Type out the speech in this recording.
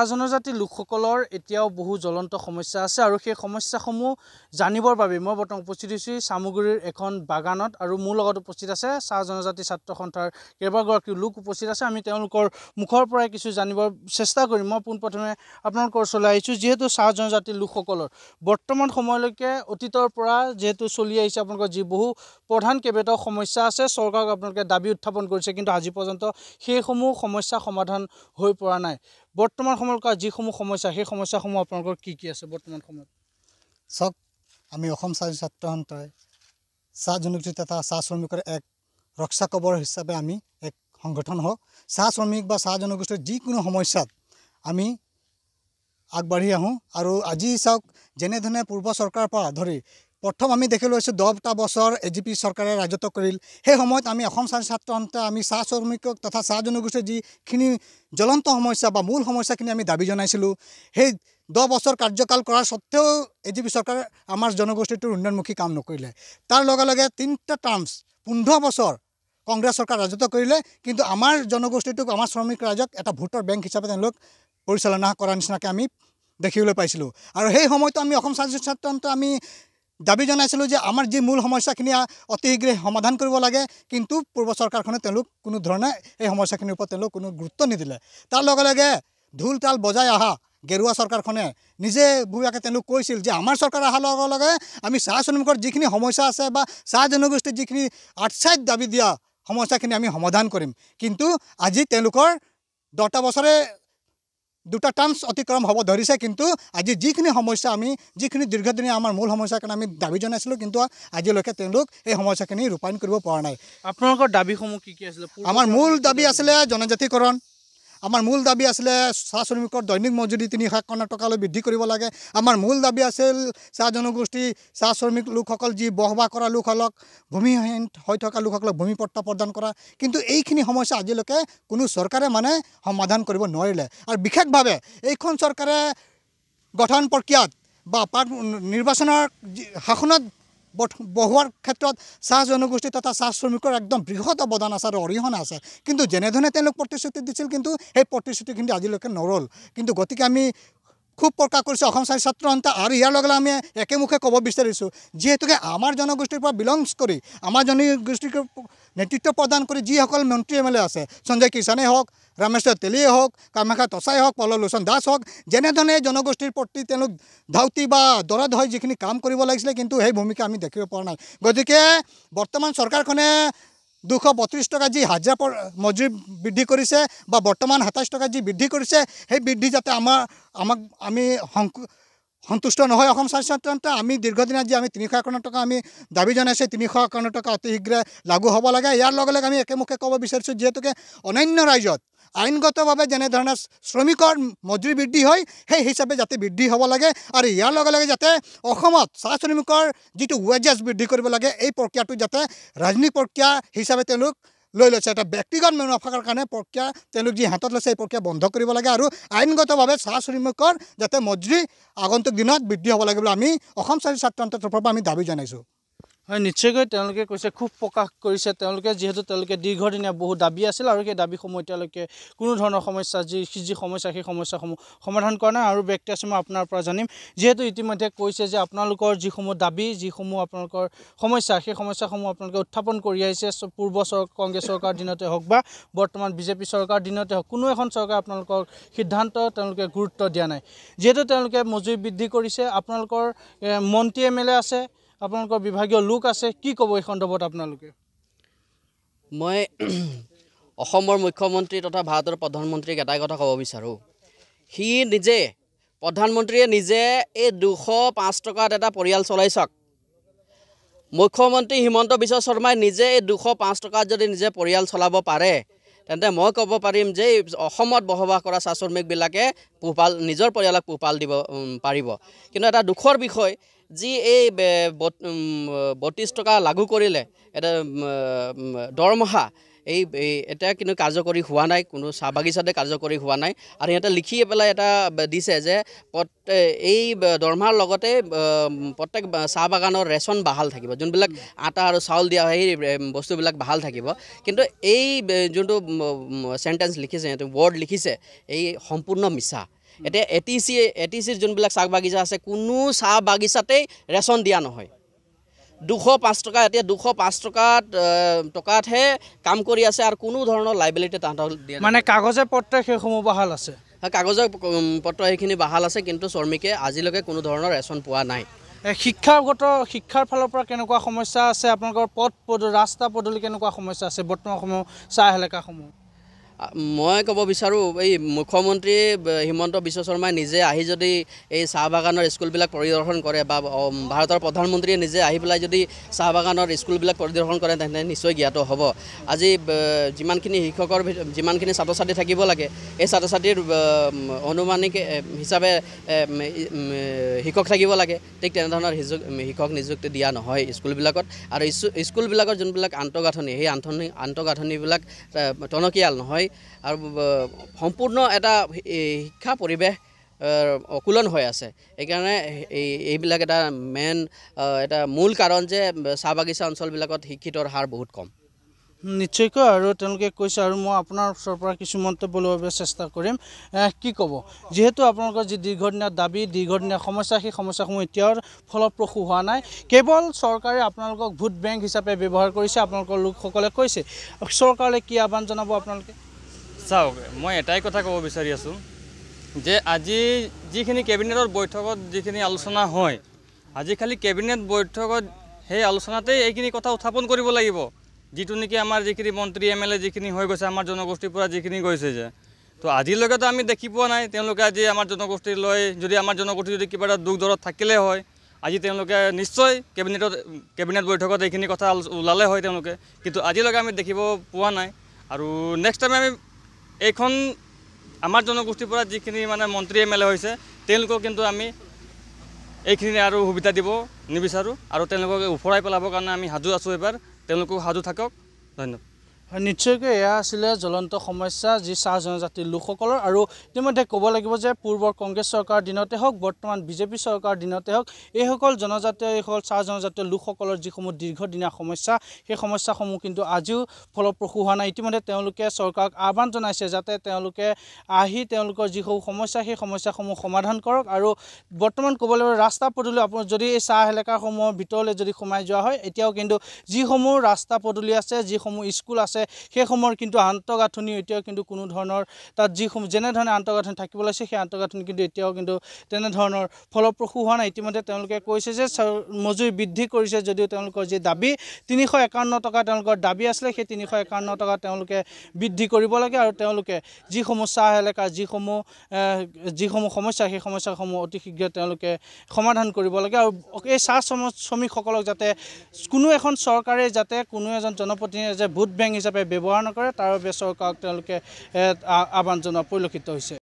চাহ জনজাতি লোকসকলৰ এতিয়াও বহু জ্বলন্ত সমস্যা আছে আৰু সেই সমস্যাসমূহ জানিবৰ বাবে মই বৰ্তমান উপস্থিত হৈছোঁ চামুগুৰিৰ এখন বাগানত আৰু মোৰ লগত উপস্থিত আছে চাহ জনজাতি ছাত্ৰ সন্থাৰ কেইবাগৰাকীও লোক উপস্থিত আছে আমি তেওঁলোকৰ মুখৰ পৰাই কিছু জানিবৰ চেষ্টা কৰিম মই পোনপ্ৰথমে আপোনালোকৰ ওচৰলৈ আহিছোঁ যিহেতু চাহ জনজাতিৰ লোকসকলৰ বৰ্তমান সময়লৈকে অতীতৰ পৰা যিহেতু চলি আহিছে আপোনালোকৰ যি বহু প্ৰধান কেইবাটাও সমস্যা আছে চৰকাৰক আপোনালোকে দাবী উত্থাপন কৰিছে কিন্তু আজি পৰ্যন্ত সেইসমূহ সমস্যা সমাধান হৈ পৰা নাই বৰ্তমান সময়ৰ কাৰণে যিসমূহ সমস্যা সেই সমস্যাসমূহ আপোনালোকৰ কি কি আছে বৰ্তমান সময়ত চাওক আমি অসম চাৰি ছাত্ৰ সন্থাই চাহ জনগোষ্ঠী তথা চাহ শ্ৰমিকৰ এক ৰক্ষা কবৰ হিচাপে আমি এক সংগঠন হওক চাহ শ্ৰমিক বা চাহ জনগোষ্ঠীৰ যিকোনো সমস্যাত আমি আগবাঢ়ি আহোঁ আৰু আজি চাওক যেনেধৰণে পূৰ্ব চৰকাৰৰ পৰা ধৰি প্ৰথম আমি দেখি লৈছোঁ দহটা বছৰ এ জি পি চৰকাৰে ৰাজত্ব কৰিল সেই সময়ত আমি অসম চাৰি ছাত্ৰসন্থে আমি চাহ শ্ৰমিকক তথা চাহ জনগোষ্ঠীৰ যিখিনি জ্বলন্ত সমস্যা বা মূল সমস্যাখিনি আমি দাবী জনাইছিলোঁ সেই দহ বছৰ কাৰ্যকাল কৰাৰ স্বত্তেও এ জি পি চৰকাৰে আমাৰ জনগোষ্ঠীটোৰ উন্নয়নমুখী কাম নকৰিলে তাৰ লগে লগে তিনিটা টাৰ্মছ পোন্ধৰ বছৰ কংগ্ৰেছ চৰকাৰ ৰাজত্ব কৰিলে কিন্তু আমাৰ জনগোষ্ঠীটোক আমাৰ শ্ৰমিক ৰাইজক এটা ভোটৰ বেংক হিচাপে তেওঁলোক পৰিচালনা কৰাৰ নিচিনাকৈ আমি দেখিবলৈ পাইছিলোঁ আৰু সেই সময়তো আমি অসম চাৰি ছাত্ৰসন্থ আমি দাবী জনাইছিলোঁ যে আমাৰ যি মূল সমস্যাখিনি অতি অতিশীঘ্ৰে সমাধান কৰিব লাগে কিন্তু পূৰ্ব চৰকাৰখনে তেওঁলোক কোনো ধৰণে এই সমস্যাখিনিৰ ওপৰত তেওঁলোক কোনো গুৰুত্ব নিদিলে তাৰ লগে লগে ঢোল তাল বজাই অহা গেৰুৱা চৰকাৰখনে নিজে ভূয়াকে তেওঁলোক কৈছিল যে আমাৰ চৰকাৰ অহাৰ লগে লগে আমি চাহ শ্ৰমিকৰ যিখিনি সমস্যা আছে বা চাহ জনগোষ্ঠীৰ যিখিনি আৰ্টছাইড দাবী দিয়া সমস্যাখিনি আমি সমাধান কৰিম কিন্তু আজি তেওঁলোকৰ দহটা বছৰে দুটা টান্স অতিক্ৰম হ'ব ধৰিছে কিন্তু আজি যিখিনি সমস্যা আমি যিখিনি দীৰ্ঘদিনীয়া আমাৰ মূল সমস্যাৰ কাৰণে আমি দাবী জনাইছিলোঁ কিন্তু আজিলৈকে তেওঁলোক এই সমস্যাখিনি ৰূপায়ণ কৰিব পৰা নাই আপোনালোকৰ দাবীসমূহ কি কি আছিলে আমাৰ মূল দাবী আছিলে জনজাতিকৰণ আমাৰ মূল দাবী আছিলে চাহ শ্ৰমিকৰ দৈনিক মজুৰি তিনিশ একাৱন্ন টকালৈ বৃদ্ধি কৰিব লাগে আমাৰ মূল দাবী আছিল চাহ জনগোষ্ঠী চাহ শ্ৰমিক লোকসকল যি বসবাস কৰা লোকসকলক ভূমিহীন হৈ থকা লোকসকলক ভূমিপত্ৰ প্ৰদান কৰা কিন্তু এইখিনি সমস্যা আজিলৈকে কোনো চৰকাৰে মানে সমাধান কৰিব নোৱাৰিলে আৰু বিশেষভাৱে এইখন চৰকাৰে গঠন প্ৰক্ৰিয়াত বা নিৰ্বাচনৰ শাসনত বহুৱাৰ ক্ষেত্ৰত চাহ জনগোষ্ঠী তথা চাহ শ্ৰমিকৰ একদম বৃহৎ অৱদান আছে আৰু অৰিহণা আছে কিন্তু যেনেধৰণে তেওঁলোক প্ৰতিশ্ৰুতি দিছিল কিন্তু সেই প্ৰতিশ্ৰুতিখিনি আজিলৈকে নৰ'ল কিন্তু গতিকে আমি খুব প্ৰকাশ কৰিছে অসম ছাত্ৰ সন্থা আৰু ইয়াৰ লগে লগে আমি একেমুখে ক'ব বিচাৰিছোঁ যিহেতুকে আমাৰ জনগোষ্ঠীৰ পৰা বিলংছ কৰি আমাৰ জনগোষ্ঠীক নেতৃত্ব প্ৰদান কৰি যিসকল মন্ত্ৰী এম এল এ আছে সঞ্জয় কিষাণেই হওক ৰামেশ্বৰ তেলিয়ে হওক কামাখ্যা টচাই হওক পল লোচন দাস হওক যেনেধৰণে জনগোষ্ঠীৰ প্ৰতি তেওঁলোক ধাউতি বা দৰদ হৈ যিখিনি কাম কৰিব লাগিছিলে কিন্তু সেই ভূমিকা আমি দেখিব পৰা নাই গতিকে বৰ্তমান চৰকাৰখনে দুশ বত্রিশ টাকা যি হাজিরা মজুরি বৃদ্ধি করেছে বা বর্তমান সাতাইশ টাকা যি বৃদ্ধি করেছে সেই বৃদ্ধি যাতে আমার আমাক আমি শঙ্কু সন্তুষ্ট নহয় অসম স্বাস্থ্যতন্ত্ৰ আমি দীৰ্ঘদিনীয়া যি আমি তিনিশ একান্ন টকা আমি দাবী জনাইছোঁ তিনিশ একান্ন টকা অতি শীঘ্ৰে লাগু হব লাগে ইয়াৰ লগে লগে আমি একেমুখে কব বিচাৰিছোঁ যিহেতুকে অনান্য ৰাইজত আইনগতভাৱে যেনেধৰণে শ্ৰমিকৰ মজুৰি বৃদ্ধি হয় সেই হিচাপে যাতে বৃদ্ধি হব লাগে আৰু ইয়াৰ লগে লগে যাতে অসমত চাহ শ্ৰমিকৰ যিটো ৱেজেছ বৃদ্ধি কৰিব লাগে এই প্ৰক্ৰিয়াটো যাতে ৰাজনৈতিক প্ৰক্ৰিয়া হিচাপে তেওঁলোক লৈ লৈছে এটা ব্যক্তিগত মুনাফাৰ কাৰণে প্ৰক্ৰিয়া তেওঁলোক যি হাতত লৈছে এই প্ৰক্ৰিয়া বন্ধ কৰিব লাগে আৰু আইনগতভাৱে চাহ চুৰিমুখৰ যাতে মজুৰি আগন্তুক দিনত বৃদ্ধি হ'ব লাগে বুলি আমি অসম চাৰি ছাত্ৰান্তৰ তৰফৰ পৰা আমি দাবী জনাইছোঁ নিশ্চয়কৈ তেওঁলোকে কৈছে খুব প্ৰকাশ কৰিছে তেওঁলোকে যিহেতু তেওঁলোকে দীৰ্ঘদিনীয়া বহু দাবী আছিল আৰু সেই দাবীসমূহ এতিয়ালৈকে কোনো ধৰণৰ সমস্যা যি যি সমস্যা সেই সমস্যাসমূহ সমাধান কৰা নাই আৰু ব্যক্তি আছে মই আপোনাৰ পৰা জানিম যিহেতু ইতিমধ্যে কৈছে যে আপোনালোকৰ যিসমূহ দাবী যিসমূহ আপোনালোকৰ সমস্যা সেই সমস্যাসমূহ আপোনালোকে উত্থাপন কৰি আহিছে পূৰ্ব কংগ্ৰেছ চৰকাৰৰ দিনতে হওক বা বৰ্তমান বিজেপি চৰকাৰৰ দিনতে হওক কোনো এখন চৰকাৰে আপোনালোকৰ সিদ্ধান্ত তেওঁলোকে গুৰুত্ব দিয়া নাই যিহেতু তেওঁলোকে মজুৰি বৃদ্ধি কৰিছে আপোনালোকৰ মন্ত্ৰী এম এল এ আছে আপোনালোকৰ বিভাগীয় লোক আছে কি ক'ব এই সন্দৰ্ভত আপোনালোকে মই অসমৰ মুখ্যমন্ত্ৰী তথা ভাৰতৰ প্ৰধানমন্ত্ৰীক এটাই কথা ক'ব বিচাৰোঁ সি নিজে প্ৰধানমন্ত্ৰীয়ে নিজে এই দুশ পাঁচ টকাত এটা পৰিয়াল চলাই চাওক মুখ্যমন্ত্ৰী হিমন্ত বিশ্ব শৰ্মাই নিজে এই দুশ পাঁচ টকাত যদি নিজে পৰিয়াল চলাব পাৰে তেন্তে মই ক'ব পাৰিম যে অসমত বসবাস কৰা চাহ শ্ৰমিকবিলাকে পোহপাল নিজৰ পৰিয়ালক পোহপাল দিব পাৰিব কিন্তু এটা দুখৰ বিষয় যি এই বত্ৰিছ টকা লাগু কৰিলে এটা দৰমহা এই এতিয়া কিন্তু কাৰ্যকৰী হোৱা নাই কোনো চাহ বাগিচাতে কাৰ্যকৰী হোৱা নাই আৰু সিহঁতে লিখি পেলাই এটা দিছে যে এই দৰমহাৰ লগতে প্ৰত্যেক চাহ বাগানৰ ৰেচন বাহাল থাকিব যোনবিলাক আটা আৰু চাউল দিয়া হয় সেই বস্তুবিলাক বাহাল থাকিব কিন্তু এই যোনটো চেণ্টেঞ্চ লিখিছে সিহঁতে ৱৰ্ড লিখিছে এই সম্পূৰ্ণ মিছা এতিয়া A T C A T চিৰ যোনবিলাক চাহ বাগিচা আছে কোনো চাহ বাগিচাতেই ৰেচন দিয়া নহয় দুশ পাঁচ টকা এতিয়া দুশ পাঁচ টকাত টকাতহে কাম কৰি আছে আৰু কোনো ধৰণৰ লাইবিলিটি তাহাঁতক দিয়া মানে কাগজে পত্ৰ সেইসমূহ বহাল আছে কাগজৰ পত্ৰ সেইখিনি বহাল আছে কিন্তু শ্ৰমিকে আজিলৈকে কোনো ধৰণৰ ৰেচন পোৱা নাই শিক্ষাগত শিক্ষাৰ ফালৰ পৰা কেনেকুৱা সমস্যা আছে আপোনালোকৰ পথ পদূলি ৰাস্তা পদূলি কেনেকুৱা সমস্যা আছে বৰ্তমান সময়ত চাহ এলেকাসমূহ মই ক'ব বিচাৰোঁ এই মুখ্যমন্ত্ৰী হিমন্ত বিশ্ব শৰ্মাই নিজে আহি যদি এই চাহ বাগানৰ স্কুলবিলাক পৰিদৰ্শন কৰে বা ভাৰতৰ প্ৰধানমন্ত্ৰীয়ে নিজে আহি পেলাই যদি চাহ বাগানৰ স্কুলবিলাক পৰিদৰ্শন কৰে তেন্তে নিশ্চয় জ্ঞাত হ'ব আজি যিমানখিনি শিক্ষকৰ যিমানখিনি ছাত্ৰ ছাত্ৰী থাকিব লাগে এই ছাত্ৰ ছাত্ৰীৰ অনুমানিক হিচাপে শিক্ষক থাকিব লাগে ঠিক তেনেধৰণৰ সিযোগ শিক্ষক নিযুক্তি দিয়া নহয় স্কুলবিলাকত আৰু স্কুলবিলাকৰ যোনবিলাক আন্তঃগাঁথনি সেই আন্তঃগাঁথনিবিলাক টনকিয়াল নহয় আৰু সম্পূৰ্ণ এটা শিক্ষা পৰিৱেশ অকুলন হৈ আছে সেইকাৰণে এই এইবিলাক এটা মেইন এটা মূল কাৰণ যে চাহ বাগিচা অঞ্চলবিলাকত শিক্ষিতৰ হাৰ বহুত কম নিশ্চয়কৈ আৰু তেওঁলোকে কৈছে আৰু মই আপোনাৰ ওচৰৰ পৰা কিছু মন্তব্য ল'বলৈ চেষ্টা কৰিম কি ক'ব যিহেতু আপোনালোকৰ যি দীৰ্ঘদিনীয়া দাবী দীৰ্ঘদিনীয়া সমস্যা সেই সমস্যাসমূহ এতিয়াও ফলপ্ৰসূ হোৱা নাই কেৱল চৰকাৰে আপোনালোকক ভোট বেংক হিচাপে ব্যৱহাৰ কৰিছে আপোনালোকৰ লোকসকলে কৈছে চৰকাৰলৈ কি আহ্বান জনাব আপোনালোকে চাওক মই এটাই কথা ক'ব বিচাৰি আছোঁ যে আজি যিখিনি কেবিনেটৰ বৈঠকত যিখিনি আলোচনা হয় আজিকালি কেবিনেট বৈঠকত সেই আলোচনাতেই এইখিনি কথা উত্থাপন কৰিব লাগিব যিটো নেকি আমাৰ যিখিনি মন্ত্ৰী এম এল এ যিখিনি হৈ গৈছে আমাৰ জনগোষ্ঠীৰ পৰা যিখিনি গৈছে যে তো আজিলৈকেতো আমি দেখি পোৱা নাই তেওঁলোকে আজি আমাৰ জনগোষ্ঠীলৈ যদি আমাৰ জনগোষ্ঠী যদি কিবা এটা দুখ দৰত থাকিলে হয় আজি তেওঁলোকে নিশ্চয় কেবিনেটত কেবিনেট বৈঠকত এইখিনি কথা ওলালে হয় তেওঁলোকে কিন্তু আজিলৈকে আমি দেখিব পোৱা নাই আৰু নেক্সট টাইম আমি এইখন আমাৰ জনগোষ্ঠীৰ পৰা যিখিনি মানে মন্ত্ৰী এম এল এ হৈছে তেওঁলোকক কিন্তু আমি এইখিনি আৰু সুবিধা দিব নিবিচাৰোঁ আৰু তেওঁলোকক ওফৰাই পেলাবৰ কাৰণে আমি সাজু আছোঁ এইবাৰ তেওঁলোকো সাজু থাকক ধন্যবাদ নিশ্চয়কৈ এয়া আছিলে জ্বলন্ত সমস্যা যি চাহ জনজাতিৰ লোকসকলৰ আৰু ইতিমধ্যে ক'ব লাগিব যে পূৰ্বৰ কংগ্ৰেছ চৰকাৰৰ দিনতে হওক বৰ্তমান বিজেপি চৰকাৰৰ দিনতে হওক এইসকল জনজাতীয় এইসকল চাহ জনজাতীয় লোকসকলৰ যিসমূহ দীৰ্ঘদিনীয়া সমস্যা সেই সমস্যাসমূহ কিন্তু আজিও ফলপ্ৰসূ হোৱা নাই ইতিমধ্যে তেওঁলোকে চৰকাৰক আহ্বান জনাইছে যাতে তেওঁলোকে আহি তেওঁলোকৰ যিসমূহ সমস্যা সেই সমস্যাসমূহ সমাধান কৰক আৰু বৰ্তমান ক'ব লাগিব ৰাস্তা পদূলি আপোনাৰ যদি এই চাহ এলেকাসমূহৰ ভিতৰলৈ যদি সোমাই যোৱা হয় এতিয়াও কিন্তু যিসমূহ ৰাস্তা পদূলি আছে যিসমূহ স্কুল আছে আছে সেইসমূহৰ কিন্তু আন্তঃগাঁথনি এতিয়াও কিন্তু কোনো ধৰণৰ তাত যিসমূহ যেনেধৰণে আন্তঃগাঁথনি থাকিব লাগিছে সেই আন্তঃগাঁথনি কিন্তু এতিয়াও কিন্তু তেনেধৰণৰ ফলপ্ৰসূ হোৱা নাই ইতিমধ্যে তেওঁলোকে কৈছে যে মজুৰি বৃদ্ধি কৰিছে যদিও তেওঁলোকৰ যি দাবী তিনিশ একাৱন্ন টকা তেওঁলোকৰ দাবী আছিলে সেই তিনিশ একাৱন্ন টকা তেওঁলোকে বৃদ্ধি কৰিব লাগে আৰু তেওঁলোকে যিসমূহ চাহ এলেকাৰ যিসমূহ যিসমূহ সমস্যা সেই সমস্যাসমূহ অতি শীঘ্ৰে তেওঁলোকে সমাধান কৰিব লাগে আৰু এই চাহ শ্ৰমিকসকলক যাতে কোনো এখন চৰকাৰে যাতে কোনো এজন জনপ্ৰতিনিধি যে ভোট বেংক হিচাপে হিচাপে ব্যৱহাৰ নকৰে তাৰ বাবে চৰকাৰক তেওঁলোকে আহ্বান জনোৱা পৰিলক্ষিত হৈছে